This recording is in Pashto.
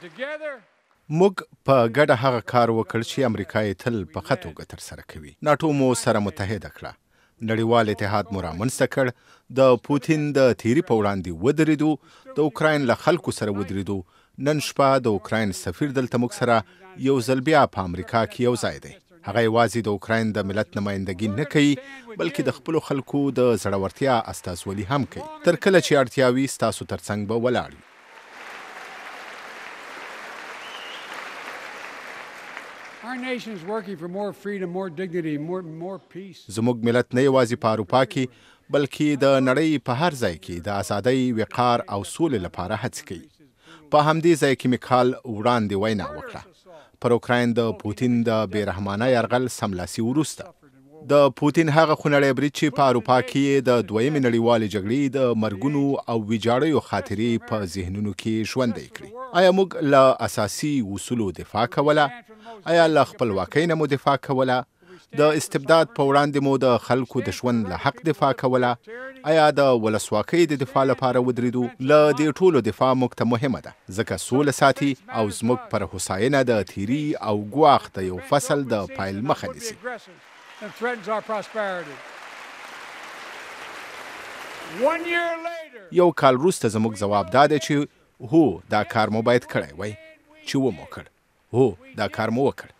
موږ په ګډه هغه کار وکړ چې امریکا یې تل په خطو تر سره کوي ناټو مو سره متحده کړه نړیوال اتحاد مو رامنځته کړ د پوتین د تیری په وړاندې ودرېدو د اوکراین له خلکو سره ودرېدو نن شپه د اوکراین سفیر دلته موږ سره یو ځل بیا په امریکا کې یو ځای دی هغه یوازې د اوکراین د ملت نمائندګي نه کوي بلکې د خپل خلکو د زړورتیا استازولي هم کوي تر کله چې اړتیاوي ستاسو ترڅنګ به ولاړ زموږ ملت نه یوازې په اروپا کې بلکې د نړۍ په هر ځای کې د ازادۍ وقار او سولې لپاره هڅې کوي په همدې ځای کې میکال وړاندې وینا وکړه پر اوکراین د پوتین د بیرحمانه یرغل سملاسي وروسته د پوتین هغه خونړی برید چې په اروپا کې د دویمې نړیوالې جګړې د مرګونو او ویجاړیو خاطرې په ذهنونو کې ژوندۍ کړي آیا موږ له اساسي اصولو دفاع کوله آیا له خپلواکۍ نه مو دفاع کوله د استبداد په وړاندې مو د خلکو د ژوند له حق دفاع کوله آیا د ولسواکۍ د دفاع لپاره ودرېدو له دې ټولو دفاع موږ ته مهمه ده ځکه سوله ساتي او زموږ پر هوساینه د تیری او ګواښ د یو فصل د پایل مخه نیسي and threatens our prosperity. One year later, یو کال وروسته زموږ ځواب دا دی چې هو دا کار مو باید کړی وای چې و مو کړ هو دا کار مو وکړ